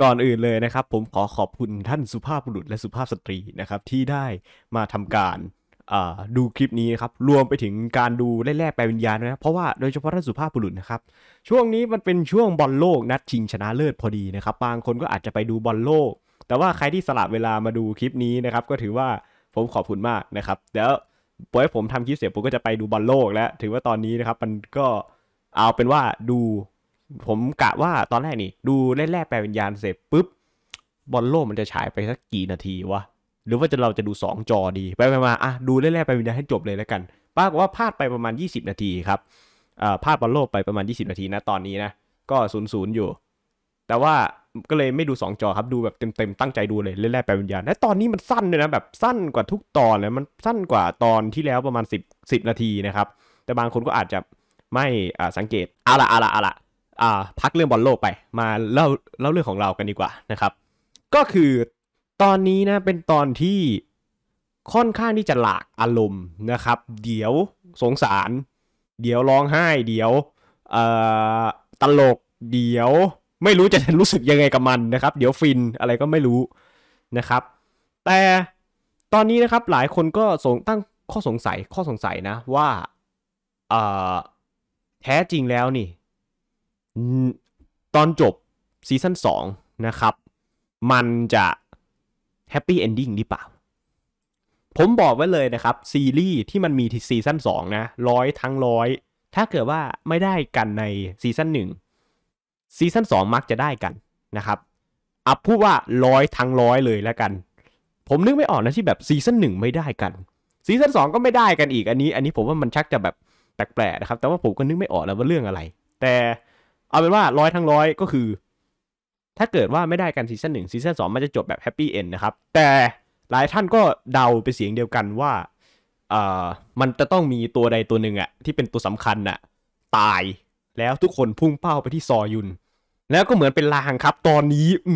ก่อนอื่นเลยนะครับผมขอขอบคุณท่านสุภาพบุรุษ และสุภาพสตรีนะครับที่ได้มาทำการดูคลิปนี้นะครับรวมไปถึงการดูแลกแปลวิญญาณนะเพราะว่าโดยเฉพาะท่านสุภาพบุรุษนะครับ ช่วงนี้มันเป็นช่วงบอลโลก นัดชิงชนะเลิศพอดีนะครับบางคนก็อาจจะไปดูบอลโลก แต่ว่าใครที่สลับเวลามาดูคลิปนี้นะครับก็ถือว่าผมขอบคุณมากนะครับเดี๋ยวปล่อยผมทำคลิปเสร็จผมก็จะไปดูบอลโลกแล้วถือว่าตอนนี้นะครับมันก็เอาเป็นว่าดูผมกะว่าตอนแรกนี่ดูแรกแรกแปลวิญญาณเสร็จปุ๊บ บอลโลกมันจะฉายไปสักกี่นาทีวะหรือว่าจะเราจะดู 2 จอดีไปไปมาอ่ะดูแรกแรกแปลวิญญาณให้จบเลยแล้วกันปรากฏว่าพลาดไปประมาณ 20 นาทีครับอ่าพลาดบอลโลกไปประมาณ 20 นาทีนะตอนนี้นะก็ศูนย์ศูนย์อยู่แต่ว่าก็เลยไม่ดู 2จอครับดูแบบเต็มเต็มตั้งใจดูเลยแรกแรกแปลวิญญาณและตอนนี้มันสั้นเลยนะแบบสั้นกว่าทุกตอนเลยมันสั้นกว่าตอนที่แล้วประมาณ 10 10 นาทีนะครับแต่บางคนก็อาจจะไม่สังเกตเอาละเอาละเอาละอ่าพักเรื่องบอลโลกไป มาเล่าเล่าเรื่องของเรากันดีกว่านะครับ ก็คือตอนนี้นะ เป็นตอนที่ค่อนข้างที่จะหลากอารมณ์นะครับ เดี๋ยวสงสาร เดี๋ยวร้องไห้ เดี๋ยวตลกเดี๋ยวไม่รู้จะรู้สึกยังไงกับมันนะครับ เดี๋ยวฟินอะไรก็ไม่รู้นะครับ แต่ตอนนี้นะครับหลายคนก็สงตั้งข้อสงสัยข้อสงสัยนะว่าแท้จริงแล้วนี่ตอนจบซีซั่น2นะครับมันจะแฮปปี้เอนดิ้งหรือเปล่า ผมบอกไว้เลยนะครับซีรีส์ที่มันมีซีซั่น2นะร้อยทั้งร้อยถ้าเกิดว่าไม่ได้กันในซีซั่น1ซีซั่น2มักจะได้กันนะครับ อัพพูดว่าร้อยทั้งร้อยเลยแล้วกัน ผมนึกไม่ออกนะที่แบบซีซั่นหนึ่งไม่ได้กันซีซั่นสองก็ไม่ได้กันอีกอันนี้ อันนี้ผมว่ามันชักจะแบบแปลกๆนะครับ แต่ว่าผมก็นึกไม่ออกแล้วว่าเรื่องอะไร แต่เอาเป็นว่าร้อยทั้งร้อยก็คือ ถ้าเกิดว่าไม่ได้กันซีซั่นหนึ่งซีซั่นสองมันจะจบแบบแฮปปี้เอนนะครับแต่หลายท่านก็เดาไปเสียงเดียวกันว่าเอ่อมันจะต้องมีตัวใดตัวหนึ่งอะที่เป็นตัวสำคัญอะตายแล้วทุกคนพุ่งเป้าไปที่ซอยุน แล้วก็เหมือนเป็นลางครับ ตอนนี้อื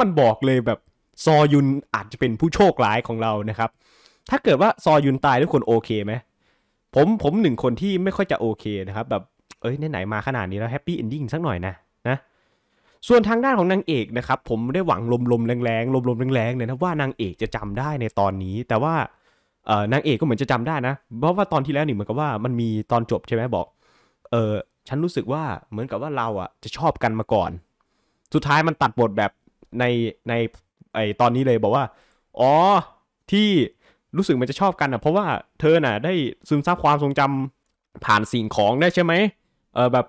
มันบอกเลยแบบซอยุนอาจจะเป็นผู้โชคร้ายของเรานะครับ ถ้าเกิดว่าซอยุนตายทุกคนโอเคไหมผมผมหนึ่งคนที่ไม่ค่อยจะโอเคนะครับแบบเอ้ยไหนๆมาขนาดนี้แล้วแฮปปี้เอนดิ้งสักหน่อยนะนะ ส่วนทางด้านของนางเอกนะครับผมได้หวังลมๆแรงๆลมๆแรงๆเนี่ยนะว่านางเอกจะจำได้ในตอนนี้ แต่ว่าเออนางเอกก็เหมือนจะจำได้นะเพราะว่าตอนที่แล้วนี่เหมือนกับว่ามันมีตอนจบใช่ไหมบอกเออฉันรู้สึกว่าเหมือนกับว่าเราอ่ะจะชอบกันมาก่อน สุดท้ายมันตัดบทแบบในในไอตอนนี้เลยบอกว่า อ๋อที่รู้สึกมันจะชอบกันอ่ะเพราะว่าเธอน่ะได้ซึมซับความทรงจำผ่านสิ่งของได้ใช่ไหมเออแบบ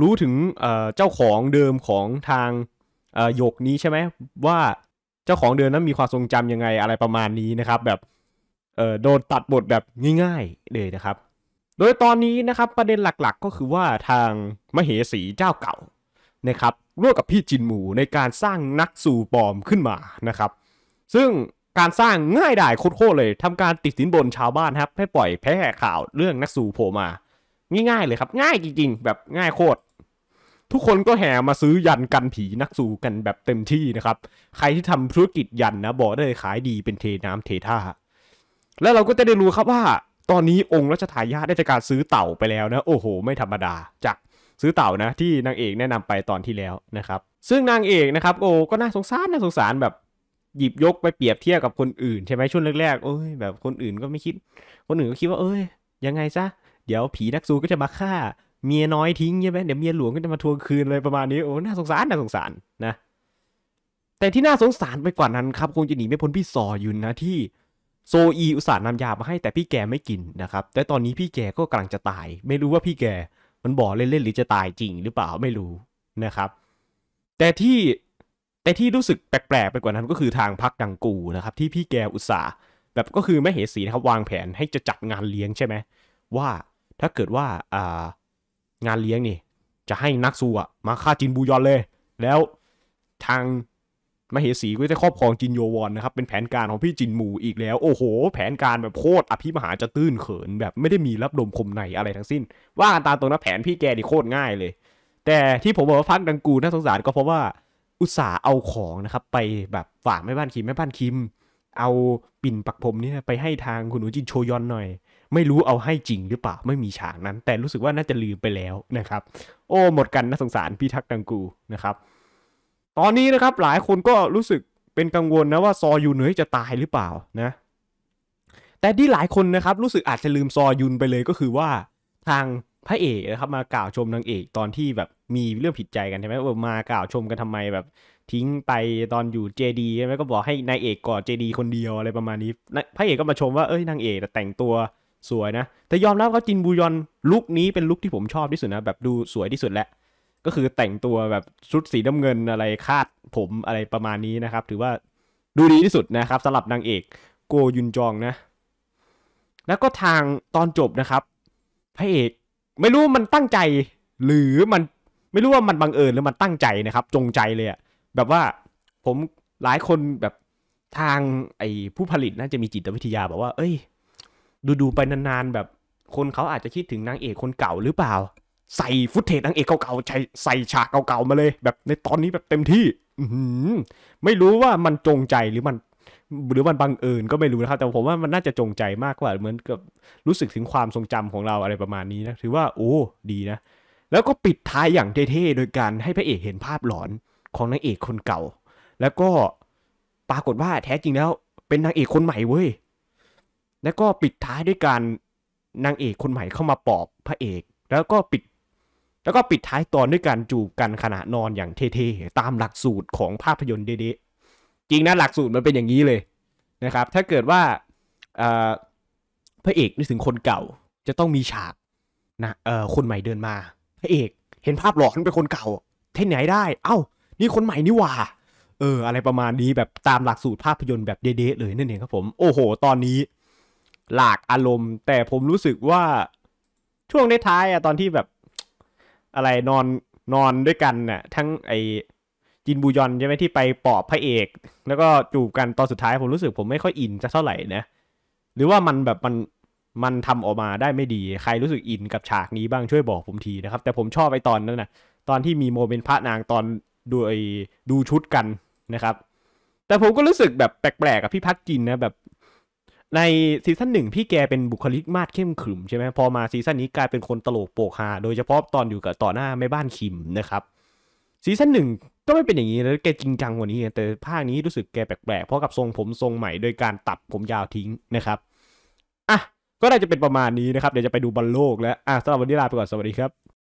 รู้ถึงเออเจ้าของเดิมของทางเออหยกนี้ใช่ไหมว่าเจ้าของเดิมนั้นมีความทรงจํำยังไงอะไรประมาณนี้นะครับ แบบเออโดนตัดบทแบบง่ายๆเลยนะครับ โดยตอนนี้นะครับประเด็นหลักๆ ก็คือว่าทางมเหสีเจ้าเก่านะครับร่วมกับพี่จินหมูในการสร้างนักสู่ปลอมขึ้นมานะครับ ซึ่งการสร้างง่ายดายโคตรเลย ทำการติดสินบนชาวบ้านครับให้ปล่อยแพร่ข่าวเรื่องนักสู่โผล่มาง่ายๆเลยครับ ง่ายจริงๆ แบบง่ายโคตรทุกคนก็แห่มาซื้อยันกันผีนักสู้กันแบบเต็มที่นะครับ ใครที่ทำธุรกิจยันนะบอกได้ขายดีเป็นเทน้ำเทท่าแล้วเราก็จะได้รู้ครับว่า ตอนนี้องค์รัชทายาทได้จกการซื้อเต่าไปแล้วนะ โอ้โหไม่ธรรมดา จากซื้อเต่านะ ที่นางเอกแนะนำไปตอนที่แล้วนะครับ ซึ่งนางเอกนะครับโอ้ก็น่าสงสารน่าสงสารแบบหยิบยกไปเปรียบเทียบกับคนอื่น ใช่ไหมช่วงแรกๆโอ้ยแบบคนอื่นก็ไม่คิด คนอื่นก็คิดว่าเอ้ย ยังไงซะเดี๋ยวผีนักสู้ก็จะมาฆ่าเมียน้อยทิ้งใช่ไหมเดี๋ยวเมียหลวงก็จะมาทวงคืนอะไรประมาณนี้โอ้น่าสงสารน่าสงสารนะแต่ที่น่าสงสารไปกว่านั้นครับคงจะหนีไม่พ้นพี่ซอยุนนะ ที่โซอีอุตส่าห์นำยามาให้แต่พี่แกไม่กินนะครับ แต่ตอนนี้พี่แกก็กำลังจะตาย ไม่รู้ว่าพี่แกมันบอกเล่นๆหรือจะตายจริงหรือเปล่าไม่รู้นะครับ แต่ที่แต่ที่รู้สึกแปลกๆไปกว่านั้นก็คือทางพักดังกูนะครับที่พี่แกอุตส่าห์ แบบก็คือไม่เหสีนะครับวางแผนให้จะจัดงานเลี้ยงใช่ไหมว่าถ้าเกิดว่าอ่างานเลี้ยงนี่จะให้นักสู้อ่ะมาฆ่าจินบูยอนเลย แล้วทางมเหสีก็จะครอบครองจินโยวอนนะครับเป็นแผนการของพี่จินหมูอีกแล้ว โอ้โห แผนการแบบโคตรอภิมหาจะตื้นเขินแบบไม่ได้มีรับลมคมในอะไร ทั้งสิ้นว่าตามตรงนะแผนพี่แกนี่โคตรง่ายเลย แต่ที่ผมบอกว่าพังดังกูน่าสงสารก็เพราะว่าอุตส่าห์เอาของนะครับ ไปแบบฝากแม่บ้านคิมแม่บ้านคิมเอาปิ่นปักผมนี่ไปให้ทางคุณหนูจินโชยอนหน่อย ไม่รู้เอาให้จริงหรือเปล่าไม่มีฉากนั้น แต่รู้สึกว่าน่าจะลืมไปแล้วนะครับ โอ้หมดกันน่าสงสารพี่ทักดังกูนะครับ ตอนนี้นะครับหลายคนก็รู้สึกเป็นกังวลนะว่าซอยูเนยจะตายหรือเปล่านะ แต่ที่หลายคนนะครับ รู้สึกอาจจะลืมซอยุนไปเลยก็คือว่าทางพระเอกนะครับมากล่าวชมนางเอกตอนที่แบบมีเรื่องผิดใจกันใช่ไหมว่ามากล่าวชมกันทำไมแบบทิ้งไปตอนอยู่เจดีใช่ไหมก็บอกให้นายเอกกอดเจดีคนเดียวอะไรประมาณนี้ พระเอกก็มาชมว่าเอ้ยนางเอกแต่งตัวสวยนะ แต่ยอมรับว่าจินบูยอนลุคนี้เป็นลุคที่ผมชอบที่สุดนะแบบดูสวยที่สุดแหละ ก็คือแต่งตัวแบบชุดสีน้ำเงินอะไรคาดผมอะไรประมาณนี้นะครับ ถือว่าดูดีที่สุดนะครับสำหรับนางเอกโกยุนจองนะ แล้วก็ทางตอนจบนะครับพระเอกไม่รู้มันตั้งใจ หรือมันไม่รู้ว่ามันบังเอิญหรือมันตั้งใจนะครับ จงใจเลยอะแบบว่าผมหลายคนแบบทางไอ้ผู้ผลิตน่าจะมีจิตวิทยาแบบว่า เอ้ยดูดูไปนานๆ แบบคนเขาอาจจะคิดถึงนางเอกคนเก่าหรือเปล่า ใส่ฟุตเทจนางเอกเก่าๆใใส่ฉากเก่าๆมาเลย แบบในตอนนี้แบบเต็มที่อืไม่รู้ว่ามันจงใจหรือมันหรือมันบังเอิญก็ไม่รู้นะครับแต่ผมว่ามันน่าจะจงใจมากกว่าเหมือนกับรู้สึกถึงความทรงจำของเราอะไรประมาณนี้นะถือว่าโอ้ดีนะ แล้วก็ปิดท้ายอย่างเท่ๆโดยการให้พระเอกเห็นภาพหลอนของนางเอกคนเก่า แล้วก็ปรากฏว่าแท้จริงแล้วเป็นนางเอกคนใหม่เว้ย แล้วก็ปิดท้ายด้วยการนางเอกคนใหม่เข้ามาปอบพระเอก แล้วก็ปิด แล้วก็ปิดท้ายตอนด้วยการจูบกันขณะนอนอย่างเท่ๆ ตามหลักสูตรของภาพยนตร์เด็ะจริงนะหลักสูตรมันเป็นอย่างนี้เลยนะครับ ถ้าเกิดว่าพระเอกนึกถึงคนเก่าจะต้องมีฉากนะเออคนใหม่เดินมาพระเอก เห็นภาพหลอนเป็นคนเก่าเท่ไหนได้ เอ้านี่คนใหม่นี่ว่าเอออะไรประมาณนี้แบบตามหลักสูตรภาพยนตร์แบบเด๊ะเลยนั่นเองครับผม โอ้โห ตอนนี้ หลากอารมณ์ แต่ผมรู้สึกว่าช่วงนท้ายอะตอนที่แบบอะไรนอนนอนด้วยกันน่ะทั้งไอจินบูยอนใช่ไหมที่ไปปอบพระเอก แล้วก็จูบกัน ตอนสุดท้ายผมรู้สึก ผมไม่ค่อยอินจะเท่าไหร่นะ หรือว่ามันแบบมันมันทำออกมาได้ไม่ดี ใครรู้สึกอินกับฉากนี้บ้างช่วยบอกผมทีนะครับแต่ผมชอบไอตอนนั้นนะตอนที่มีโมเมนต์พระนางตอนดูไอ้ดูชุดกันนะครับ แต่ผมก็รู้สึกแบบแปลกๆกับพี่พักจินนะแบบในซีซั่นหนึ่งพี่แกเป็นบุคลิกมาดเข้มขึมใช่ไหมพอมาซีซั่นนี้กลายเป็นคนตลกโปกฮาโดยเฉพาะตอนอยู่กับต่อหน้าแม่บ้านคิมนะครับซีซั่นหนึ่งก็ไม่เป็นอย่างนี้แล้วแกจริงจังกว่านี้แต่ภาคนี้รู้สึกแกแปลกๆ เพราะกับทรงผมทรงใหม่โดยการตัดผมยาวทิ้งนะครับอ่ะก็ได้จะเป็นประมาณนี้นะครับเดี๋ยวจะไปดูบอลโลกแล้วอ่ะสำหรับวันนี้ลาไปก่อนสวัสดีครับ